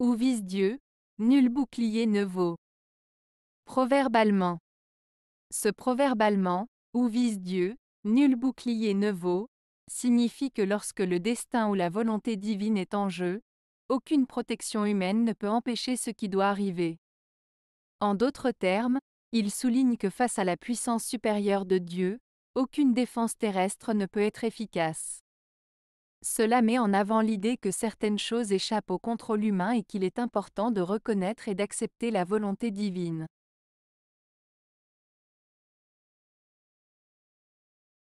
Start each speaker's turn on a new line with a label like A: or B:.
A: Ou vise Dieu, nul bouclier ne vaut. Proverbe Ce proverbe allemand, Où vise Dieu, nul bouclier ne vaut, signifie que lorsque le destin ou la volonté divine est en jeu, aucune protection humaine ne peut empêcher ce qui doit arriver. En d'autres termes, il souligne que face à la puissance supérieure de Dieu, aucune défense terrestre ne peut être efficace. Cela met en avant l'idée que certaines choses échappent au contrôle humain et qu'il est important de reconnaître et d'accepter la volonté divine.